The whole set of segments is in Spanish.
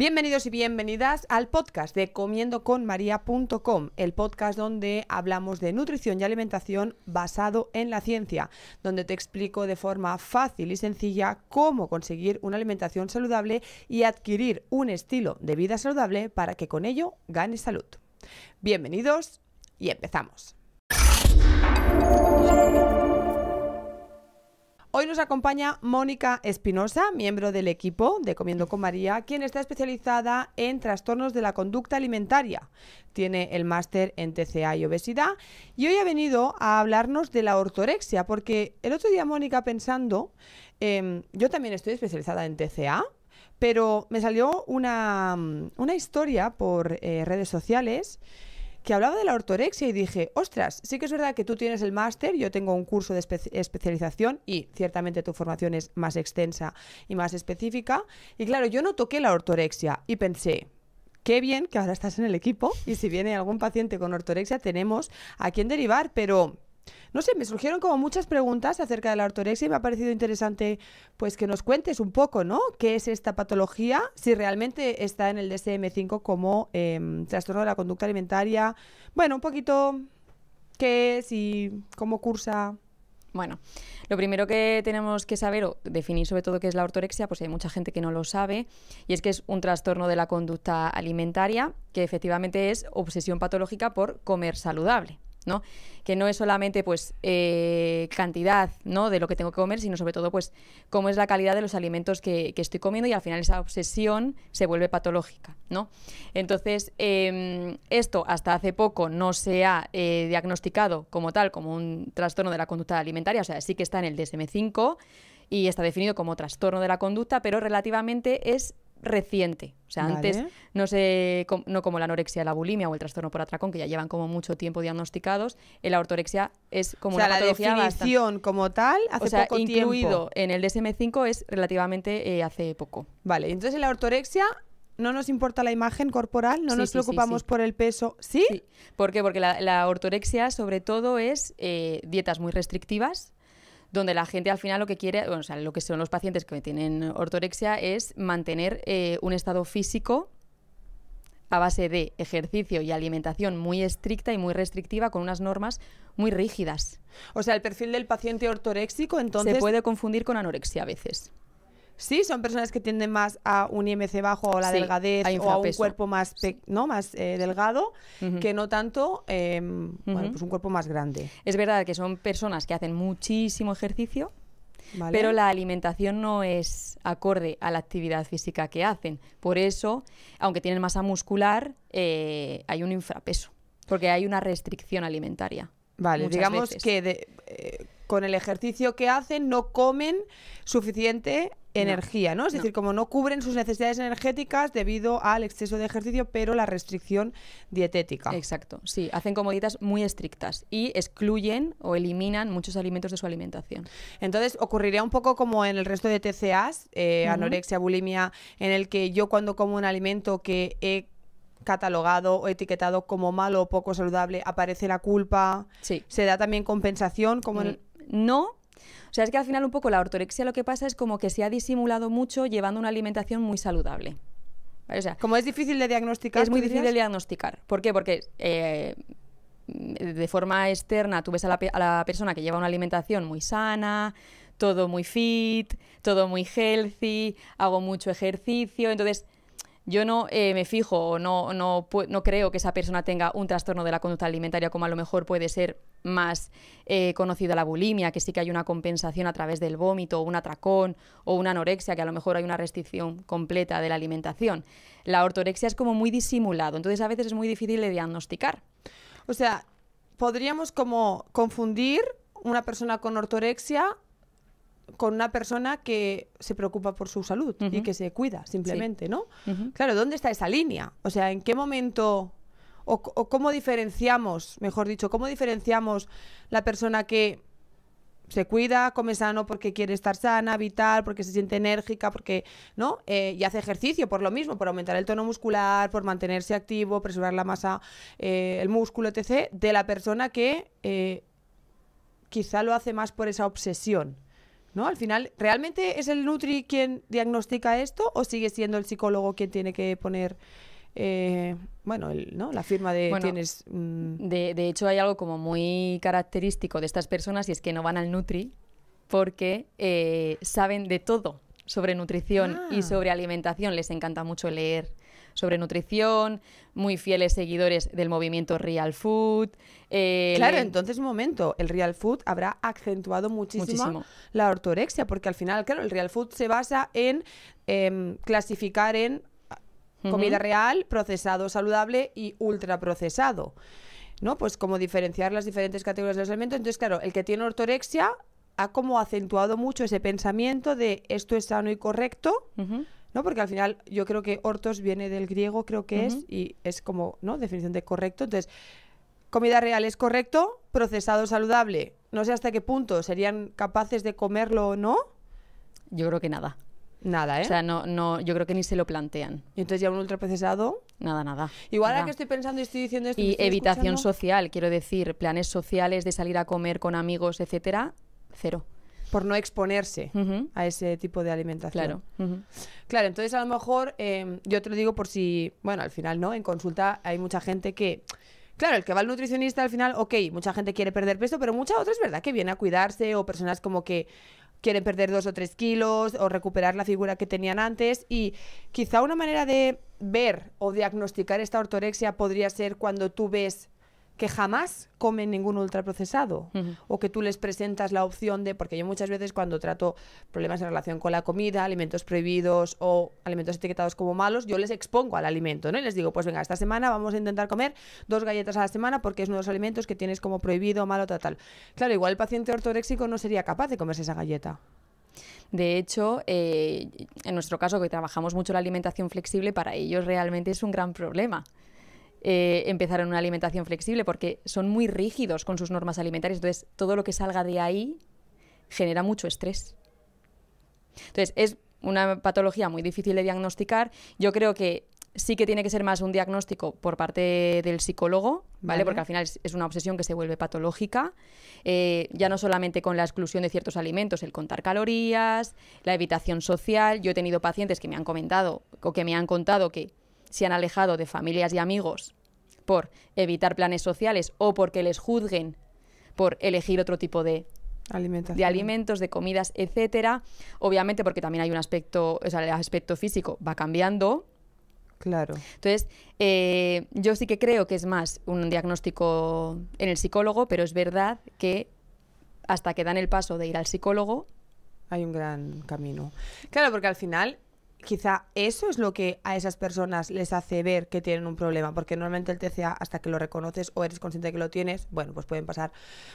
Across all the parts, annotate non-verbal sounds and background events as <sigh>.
Bienvenidos y bienvenidas al podcast de comiendoconmaria.com, el podcast donde hablamos de nutrición y alimentación basado en la ciencia, donde te explico de forma fácil y sencilla cómo conseguir una alimentación saludable y adquirir un estilo de vida saludable para que con ello ganes salud. Bienvenidos y empezamos. Hoy nos acompaña Mónica Espinosa, miembro del equipo de Comiendo con María, quien está especializada en trastornos de la conducta alimentaria. Tiene el máster en TCA y obesidad y hoy ha venido a hablarnos de la ortorexia, porque el otro día Mónica pensando, em, yo también estoy especializada en TCA, pero me salió una, historia por eh, redes sociales que hablaba de la ortorexia y dije, ostras, sí que es verdad que tú tienes el máster, yo tengo un curso de especialización y ciertamente tu formación es más extensa y más específica. Y claro, yo no toqué la ortorexia y pensé, qué bien que ahora estás en el equipo y si viene algún paciente con ortorexia tenemos a quién derivar, pero no sé, me surgieron como muchas preguntas acerca de la ortorexia y me ha parecido interesante pues que nos cuentes un poco, ¿no? ¿Qué es esta patología? Si realmente está en el DSM-5 como em, trastorno de la conducta alimentaria. Bueno, un poquito qué es y cómo cursa. Bueno, lo primero que tenemos que saber o definir sobre todo qué es la ortorexia, pues hay mucha gente que no lo sabe, y es que es un trastorno de la conducta alimentaria que efectivamente es obsesión patológica por comer saludable. ¿no? Que no es solamente pues eh, cantidad, ¿no? De lo que tengo que comer, sino sobre todo pues cómo es la calidad de los alimentos que, estoy comiendo y al final esa obsesión se vuelve patológica, ¿no? Entonces em, esto hasta hace poco no se ha eh, diagnosticado como tal como un trastorno de la conducta alimentaria, o sea sí que está en el DSM-5 y está definido como trastorno de la conducta, pero relativamente es reciente. O sea, antes no, sé, no como la anorexia, la bulimia o el trastorno por atracón, que ya llevan como mucho tiempo diagnosticados, eh, la ortorexia es como la definición como tal hace poco incluido en el DSM-5 es relativamente eh, hace poco. Vale, entonces la ortorexia no nos importa la imagen corporal, no nos preocupamos por el peso, ¿sí? ¿Por qué? Porque la, ortorexia sobre todo es eh, dietas muy restrictivas, donde la gente al final lo que quiere, o sea, lo que son los pacientes que tienen ortorexia es mantener eh, un estado físico a base de ejercicio y alimentación muy estricta y muy restrictiva con unas normas muy rígidas. O sea, el perfil del paciente ortorexico entonces... Se puede confundir con anorexia a veces. Sí, son personas que tienden más a un IMC bajo o la delgadez o a un cuerpo más, ¿no? más eh, delgado que no tanto em, bueno, pues un cuerpo más grande. Es verdad que son personas que hacen muchísimo ejercicio, pero la alimentación no es acorde a la actividad física que hacen. Por eso, aunque tienen masa muscular, eh, hay un infrapeso, porque hay una restricción alimentaria. Vale, digamos que eh, con el ejercicio que hacen no comen suficiente energía, ¿no? Es decir, como no cubren sus necesidades energéticas debido al exceso de ejercicio, pero la restricción dietética. Exacto, sí, hacen como dietas muy estrictas y excluyen o eliminan muchos alimentos de su alimentación. Entonces, ocurriría un poco como en el resto de TCAs, eh, anorexia, bulimia, en el que yo cuando como un alimento que he catalogado o etiquetado como malo o poco saludable, aparece la culpa, sí. se da también compensación, como en mm, el no. O sea, es que al final un poco la ortorexia lo que pasa es como que se ha disimulado mucho llevando una alimentación muy saludable. O sea, como es difícil de diagnosticar. Es muy difícil de diagnosticar. ¿Por qué? Porque eh, de forma externa tú ves a la, a la persona que lleva una alimentación muy sana, todo muy fit, todo muy healthy, hago mucho ejercicio. Entonces, yo no eh, me fijo o no, no, creo que esa persona tenga un trastorno de la conducta alimentaria como a lo mejor puede ser más eh, conocida la bulimia, que sí que hay una compensación a través del vómito, o un atracón o una anorexia, que a lo mejor hay una restricción completa de la alimentación. La ortorexia es como muy disimulado, entonces a veces es muy difícil de diagnosticar. O sea, podríamos como confundir una persona con ortorexia con una persona que se preocupa por su salud y que se cuida simplemente, ¿no? Claro, ¿dónde está esa línea? O sea, ¿en qué momento o, cómo diferenciamos, mejor dicho, cómo diferenciamos la persona que se cuida, come sano porque quiere estar sana, vital, porque se siente enérgica, porque no eh, y hace ejercicio por lo mismo, por aumentar el tono muscular, por mantenerse activo, preservar la masa, eh, el músculo, etc. De la persona que eh, quizá lo hace más por esa obsesión ¿No? Al final, ¿realmente es el Nutri quien diagnostica esto o sigue siendo el psicólogo quien tiene que poner eh, bueno, la firma mm, de De, hecho, hay algo como muy característico de estas personas y es que no van al Nutri porque eh, saben de todo sobre nutrición y ah. sobre alimentación. Les encanta mucho leer, sobre nutrición, muy fieles seguidores del movimiento Real Food. Eh, claro, entonces un momento, el Real Food habrá acentuado muchísimo, la ortorexia, porque al final, claro, el Real Food se basa en em, clasificar en ah, comida real, procesado saludable y ultraprocesado. ¿no? Pues como diferenciar las diferentes categorías de los alimentos. Entonces, claro, el que tiene ortorexia ha como acentuado mucho ese pensamiento de esto es sano y correcto, ¿no? Porque al final yo creo que ortos viene del griego, creo que es, y es como, ¿no? Definición de correcto. Entonces, comida real es correcto, procesado saludable. No sé hasta qué punto serían capaces de comerlo o no. Yo creo que nada. Nada, ¿eh? O sea, no, no, yo creo que ni se lo plantean. ¿Y entonces ya un ultraprocesado? Nada, nada. Igual ahora que estoy pensando y estoy diciendo esto. Y evitación social, quiero decir, planes sociales de salir a comer con amigos, etcétera, cero por no exponerse a ese tipo de alimentación. Claro, claro entonces a lo mejor em, yo te lo digo por si, bueno, al final, ¿no? En consulta hay mucha gente que... Claro, el que va al nutricionista al final, ok, mucha gente quiere perder peso, pero mucha otra es verdad que viene a cuidarse o personas como que quieren perder dos o tres kilos o recuperar la figura que tenían antes y quizá una manera de ver o diagnosticar esta ortorexia podría ser cuando tú ves que jamás comen ningún ultraprocesado o que tú les presentas la opción de, porque yo muchas veces cuando trato problemas en relación con la comida, alimentos prohibidos o alimentos etiquetados como malos, yo les expongo al alimento, ¿no? Y les digo, pues venga, esta semana vamos a intentar comer dos galletas a la semana porque es uno de los alimentos que tienes como prohibido, malo, tal, tal. Claro, igual el paciente ortodéxico no sería capaz de comerse esa galleta. De hecho, eh, en nuestro caso, que trabajamos mucho la alimentación flexible, para ellos realmente es un gran problema. Eh, empezar en una alimentación flexible porque son muy rígidos con sus normas alimentarias. Entonces, todo lo que salga de ahí genera mucho estrés. Entonces, es una patología muy difícil de diagnosticar. Yo creo que sí que tiene que ser más un diagnóstico por parte del psicólogo, ¿vale? Porque al final es, una obsesión que se vuelve patológica, eh, ya no solamente con la exclusión de ciertos alimentos, el contar calorías, la evitación social. Yo he tenido pacientes que me han comentado o que me han contado que se han alejado de familias y amigos por evitar planes sociales o porque les juzguen por elegir otro tipo de de alimentos, de comidas, etcétera. Obviamente porque también hay un aspecto, o el aspecto físico va cambiando. Claro. Entonces, eh, yo sí que creo que es más un diagnóstico en el psicólogo, pero es verdad que hasta que dan el paso de ir al psicólogo... Hay un gran camino. Claro, porque al final quizá eso es lo que a esas personas les hace ver que tienen un problema, porque normalmente el TCA, hasta que lo reconoces o eres consciente de que lo tienes, bueno, pues pueden pasar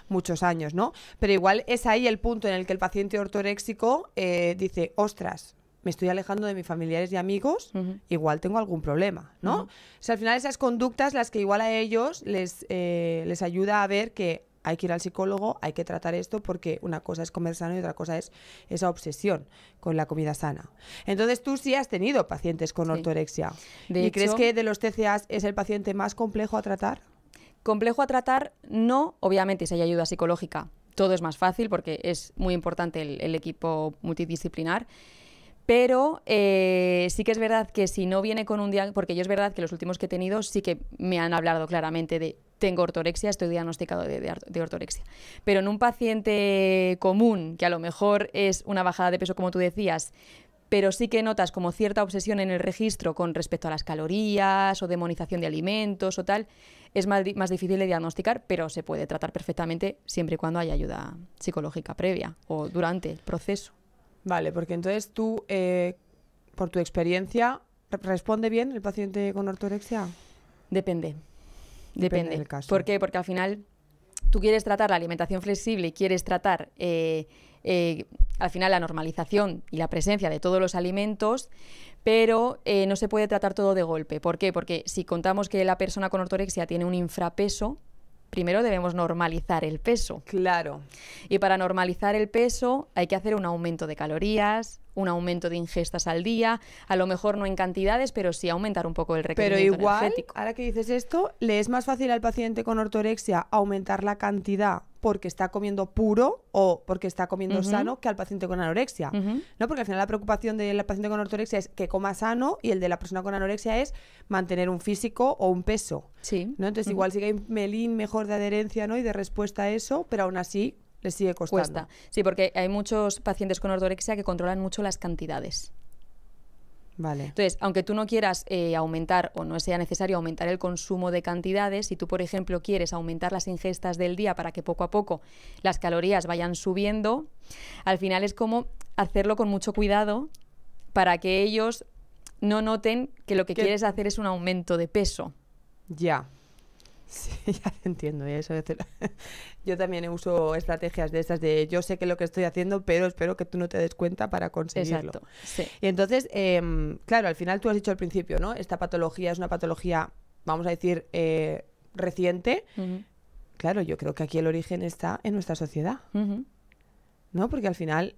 muchos años, ¿no? Pero igual es ahí el punto en el que el paciente ortoréxico eh, dice, ostras, me estoy alejando de mis familiares y amigos, igual tengo algún problema, ¿no? O sea, al final esas conductas las que igual a ellos les, eh, les ayuda a ver que hay que ir al psicólogo, hay que tratar esto porque una cosa es comer sano y otra cosa es esa obsesión con la comida sana. Entonces tú sí has tenido pacientes con ortorexia. ¿Y crees que de los TCAs es el paciente más complejo a tratar? Complejo a tratar, no, obviamente si hay ayuda psicológica. Todo es más fácil porque es muy importante el, equipo multidisciplinar. Pero eh, sí que es verdad que si no viene con un diagnóstico, porque yo es verdad que los últimos que he tenido sí que me han hablado claramente de tengo ortorexia, estoy diagnosticado de, ortorexia. Pero en un paciente común, que a lo mejor es una bajada de peso como tú decías, pero sí que notas como cierta obsesión en el registro con respecto a las calorías o demonización de alimentos o tal, es más, difícil de diagnosticar, pero se puede tratar perfectamente siempre y cuando haya ayuda psicológica previa o durante el proceso. Vale, porque entonces tú, eh, por tu experiencia, ¿responde bien el paciente con ortorexia? Depende. Depende. caso. ¿Por qué? Porque al final tú quieres tratar la alimentación flexible y quieres tratar eh, eh, al final la normalización y la presencia de todos los alimentos, pero eh, no se puede tratar todo de golpe. ¿Por qué? Porque si contamos que la persona con ortorexia tiene un infrapeso, primero debemos normalizar el peso. Claro. Y para normalizar el peso hay que hacer un aumento de calorías, un aumento de ingestas al día, a lo mejor no en cantidades, pero sí aumentar un poco el requerimiento Pero igual, ahora que dices esto, le es más fácil al paciente con ortorexia aumentar la cantidad porque está comiendo puro o porque está comiendo sano que al paciente con anorexia. ¿No? Porque al final la preocupación del paciente con ortorexia es que coma sano y el de la persona con anorexia es mantener un físico o un peso. Sí. ¿no? Entonces, igual sigue que hay melín mejor de adherencia ¿no? y de respuesta a eso, pero aún así les sigue costando. Sí, porque hay muchos pacientes con ortorexia que controlan mucho las cantidades. Vale. Entonces, aunque tú no quieras eh, aumentar o no sea necesario aumentar el consumo de cantidades, si tú, por ejemplo, quieres aumentar las ingestas del día para que poco a poco las calorías vayan subiendo, al final es como hacerlo con mucho cuidado para que ellos no noten que lo que quieres hacer es un aumento de peso. Ya. Sí, <laughs> ya te entiendo. eso <laughs> Yo también uso estrategias de estas de yo sé que lo que estoy haciendo, pero espero que tú no te des cuenta para conseguirlo. Exacto, Y entonces, em, claro, al final tú has dicho al principio, ¿no? Esta patología es una patología, vamos a decir, eh, reciente. Claro, yo creo que aquí el origen está en nuestra sociedad. ¿No? Porque al final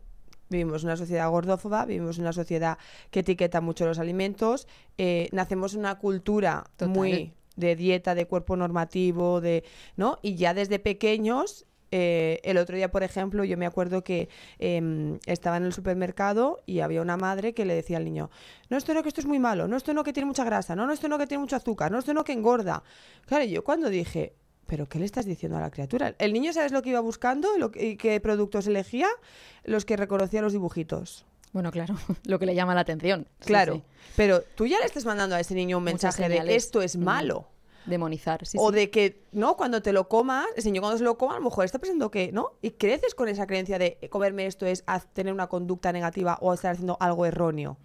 Vivimos una sociedad gordófoba, vivimos una sociedad que etiqueta mucho los alimentos, eh, nacemos nacemos una cultura muy de dieta, de cuerpo normativo, de, ¿no? Y ya desde pequeños eh, el otro día, por ejemplo, yo me acuerdo que em, estaba en el supermercado y había una madre que le decía al niño, no, esto no, que esto es muy malo, no, esto no, que tiene mucha grasa, no, no, esto no, que tiene mucho azúcar, no, esto no, que engorda. Claro, yo cuando dije, pero ¿qué le estás diciendo a la criatura? El niño, ¿sabes lo que iba buscando lo y qué productos elegía? Los que reconocía los dibujitos. Bueno, claro, <laughs> lo que le llama la atención. Claro, pero tú ya le estás mandando a ese niño un mensaje de esto es malo. Demonizar, O de que, ¿no? Cuando te lo comas, el niño cuando se lo coma, a lo mejor está pensando que, ¿no? Y creces con esa creencia de eh, comerme esto es tener una conducta negativa o estar haciendo algo erróneo.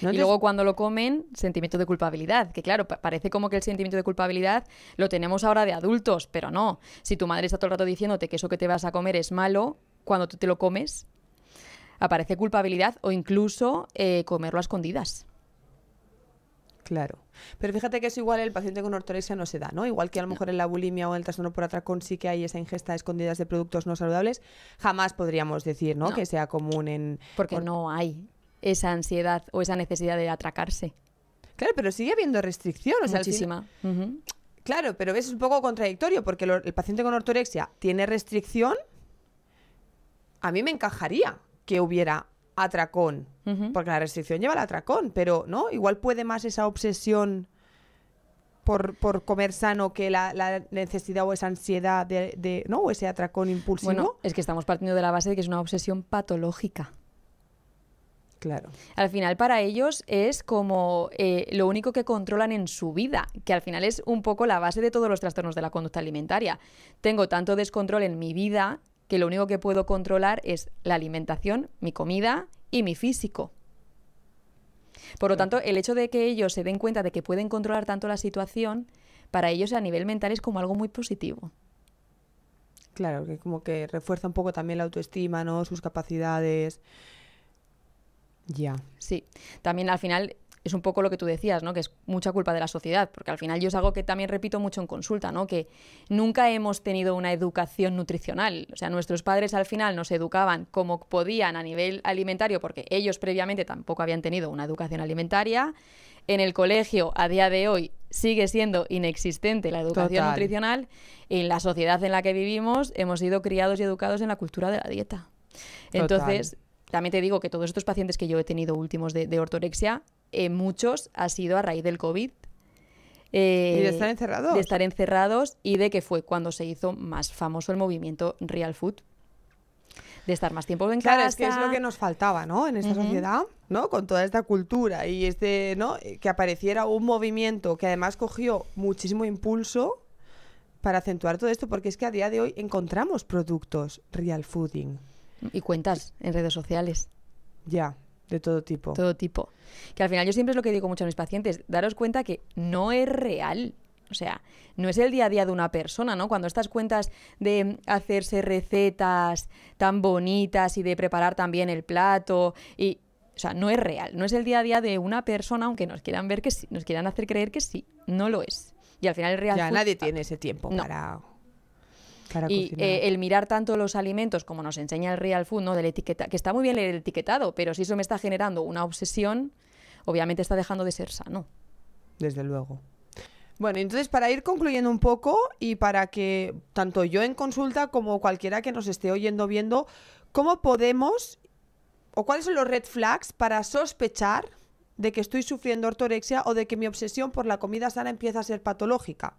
y luego cuando lo comen, sentimiento de culpabilidad, que claro, parece como que el sentimiento de culpabilidad lo tenemos ahora de adultos, pero no. Si tu madre está todo el rato diciéndote que eso que te vas a comer es malo, cuando tú te lo comes, aparece culpabilidad o incluso eh, comerlo a escondidas. Claro. Pero fíjate que es igual el paciente con ortorexia no se da, ¿no? Igual que a lo mejor en la bulimia o en el trastorno por atracón sí que hay esa ingesta de escondidas de productos no saludables, jamás podríamos decir, ¿no? Que sea común en... Porque no hay esa ansiedad o esa necesidad de atracarse. Claro, pero sigue habiendo restricción. Muchísima. Claro, pero es un poco contradictorio porque el paciente con ortorexia tiene restricción. A mí me encajaría que hubiera atracón, porque la restricción lleva al atracón, pero ¿no? Igual puede más esa obsesión por, comer sano que la, necesidad o esa ansiedad de, ¿no? o ese atracón impulsivo. Bueno, es que estamos partiendo de la base de que es una obsesión patológica. Claro. Al final, para ellos es como eh, lo único que controlan en su vida, que al final es un poco la base de todos los trastornos de la conducta alimentaria. Tengo tanto descontrol en mi vida que lo único que puedo controlar es la alimentación, mi comida y mi físico. Por lo tanto, el hecho de que ellos se den cuenta de que pueden controlar tanto la situación, para ellos a nivel mental es como algo muy positivo. Claro, que como que refuerza un poco también la autoestima, ¿no? Sus capacidades. Ya. Sí. También al final es un poco lo que tú decías, ¿no? Que es mucha culpa de la sociedad, porque al final yo es algo que también repito mucho en consulta, ¿no? Que nunca hemos tenido una educación nutricional. O sea, nuestros padres al final nos educaban como podían a nivel alimentario, porque ellos previamente tampoco habían tenido una educación alimentaria. En el colegio, a día de hoy, sigue siendo inexistente la educación Total. nutricional. En la sociedad en la que vivimos, hemos sido criados y educados en la cultura de la dieta. Entonces, también te digo que todos estos pacientes que yo he tenido últimos de, de ortorexia, eh, muchos ha sido a raíz del COVID. y de eh, estar encerrados. De estar encerrados y de que fue cuando se hizo más famoso el movimiento Real Food. De estar más tiempo en claro, casa. es que es lo que nos faltaba, ¿no? En esta sociedad, ¿no? Con toda esta cultura y este, ¿no? Que apareciera un movimiento que además cogió muchísimo impulso para acentuar todo esto, porque es que a día de hoy encontramos productos real fooding. Y cuentas en redes sociales. Ya, de todo tipo. Todo tipo. Que al final yo siempre es lo que digo mucho a mis pacientes, daros cuenta que no es real. O sea, no es el día a día de una persona, ¿no? Cuando estas cuentas de hacerse recetas tan bonitas y de preparar también el plato y... O sea, no es real, no es el día a día de una persona, aunque nos quieran ver que sí, nos quieran hacer creer que sí, no lo es. Y al final el real. Ya nadie tiene ese tiempo para y eh, el mirar tanto los alimentos, como nos enseña el Real Food, ¿no? etiqueta, que está muy bien el etiquetado, pero si eso me está generando una obsesión, obviamente está dejando de ser sano. Desde luego. Bueno, entonces para ir concluyendo un poco y para que tanto yo en consulta como cualquiera que nos esté oyendo viendo, ¿cómo podemos o cuáles son los red flags para sospechar de que estoy sufriendo ortorexia o de que mi obsesión por la comida sana empieza a ser patológica?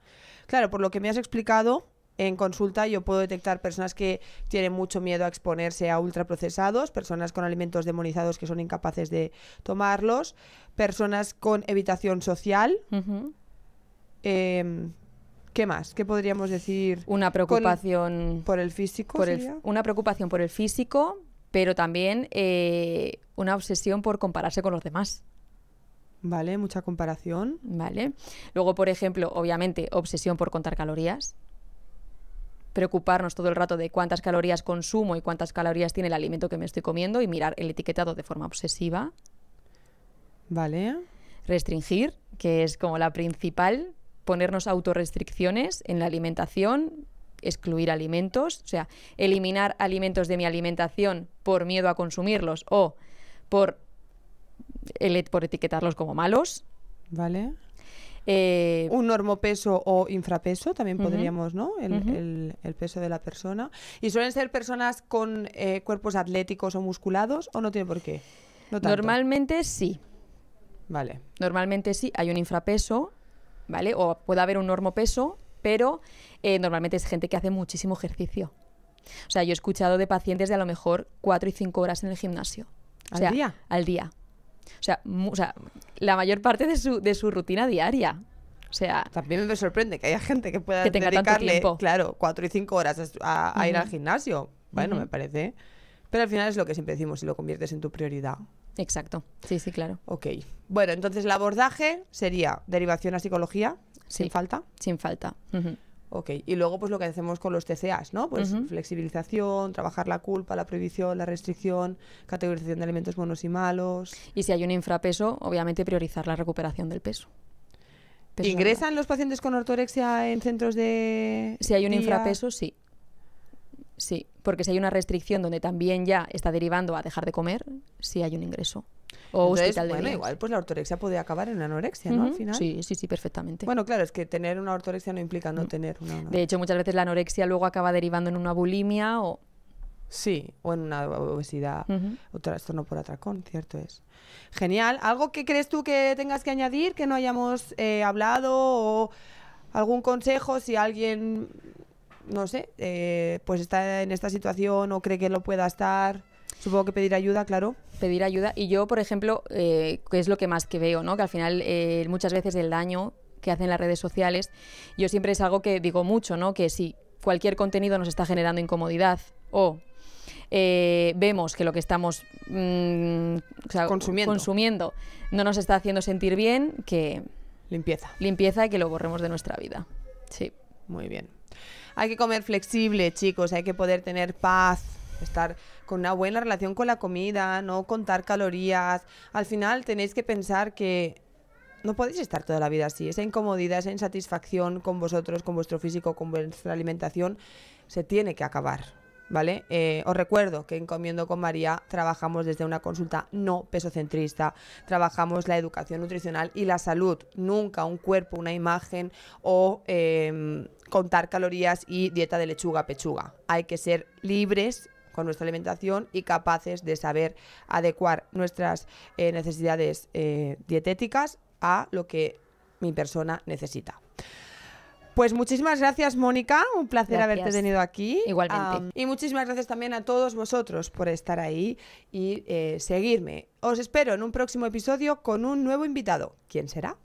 Claro, por lo que me has explicado, en consulta yo puedo detectar personas que tienen mucho miedo a exponerse a ultraprocesados, personas con alimentos demonizados que son incapaces de tomarlos, personas con evitación social. Em, ¿Qué más? ¿Qué podríamos decir? Una preocupación por el físico. una preocupación por el físico, pero también eh, una obsesión por compararse con los demás. Vale, mucha comparación. Vale. Luego, por ejemplo, obviamente, obsesión por contar calorías preocuparnos todo el rato de cuántas calorías consumo y cuántas calorías tiene el alimento que me estoy comiendo y mirar el etiquetado de forma obsesiva. Vale. Restringir, que es como la principal, ponernos autorrestricciones en la alimentación, excluir alimentos, o sea, eliminar alimentos de mi alimentación por miedo a consumirlos o por, por etiquetarlos como malos. Vale. Eh, un normopeso o infrapeso, también podríamos, ¿no? El, el, peso de la persona. ¿Y suelen ser personas con eh, cuerpos atléticos o musculados o no tiene por qué? Normalmente sí. Vale. Normalmente sí, hay un infrapeso, ¿vale? O puede haber un normopeso, pero eh, normalmente es gente que hace muchísimo ejercicio. O sea, yo he escuchado de pacientes de a lo mejor cuatro y 5 horas en el gimnasio. ¿Al día? Al día. O sea, o sea la mayor parte de su, rutina diaria. O sea, también me sorprende que haya gente que pueda dedicarle, claro, cuatro y cinco horas a, ir al gimnasio. Bueno, me parece. Pero al final es lo que siempre decimos, si lo conviertes en tu prioridad. Exacto, sí, sí, claro. Ok. Bueno, entonces el abordaje sería derivación a psicología, sin falta. Sin falta. Ok, y luego pues lo que hacemos con los TCAs, ¿no? Pues flexibilización, trabajar la culpa, la prohibición, la restricción, categorización de alimentos buenos y malos. Y si hay un infrapeso, obviamente priorizar la recuperación del peso. ¿Ingresan los pacientes con ortorexia en centros de... Si hay un infrapeso, sí. Sí, porque si hay una restricción donde también ya está derivando a dejar de comer, sí hay un ingreso. O bueno, igual pues la ortorexia puede acabar en anorexia, ¿no? Al final. Sí, sí, sí, perfectamente. Bueno, claro, es que tener una ortorexia no implica no mm. tener una De hecho, muchas veces la anorexia luego acaba derivando en una bulimia o... Sí, o en una obesidad o trastorno por atracón, cierto es. Genial. ¿Algo que crees tú que tengas que añadir, que no hayamos eh, hablado o algún consejo si alguien, no sé, eh, pues está en esta situación o cree que lo pueda estar? Supongo que pedir ayuda, claro. Pedir ayuda. Y yo, por ejemplo, eh, que es lo que más que veo, ¿no? Que al final eh, muchas veces el daño que hacen las redes sociales, yo siempre es algo que digo mucho, ¿no? Que si cualquier contenido nos está generando incomodidad o eh, vemos que lo que estamos mm, consumiendo. consumiendo no nos está haciendo sentir bien, que... Limpieza. Limpieza y que lo borremos de nuestra vida. Sí. Muy bien. Hay que comer flexible, chicos, hay que poder tener paz, estar con una buena relación con la comida, no contar calorías. Al final tenéis que pensar que no podéis estar toda la vida así. Esa incomodidad, esa insatisfacción con vosotros, con vuestro físico, con vuestra alimentación, se tiene que acabar. ¿Vale? Eh, os recuerdo que en Comiendo con María trabajamos desde una consulta no pesocentrista, trabajamos la educación nutricional y la salud, nunca un cuerpo, una imagen o eh, contar calorías y dieta de lechuga pechuga. Hay que ser libres con nuestra alimentación y capaces de saber adecuar nuestras eh, necesidades eh, dietéticas a lo que mi persona necesita. Pues muchísimas gracias, Mónica. Un placer haberte tenido aquí. Igualmente. y muchísimas gracias también a todos vosotros por estar ahí y eh, seguirme. Os espero en un próximo episodio con un nuevo invitado. ¿Quién será?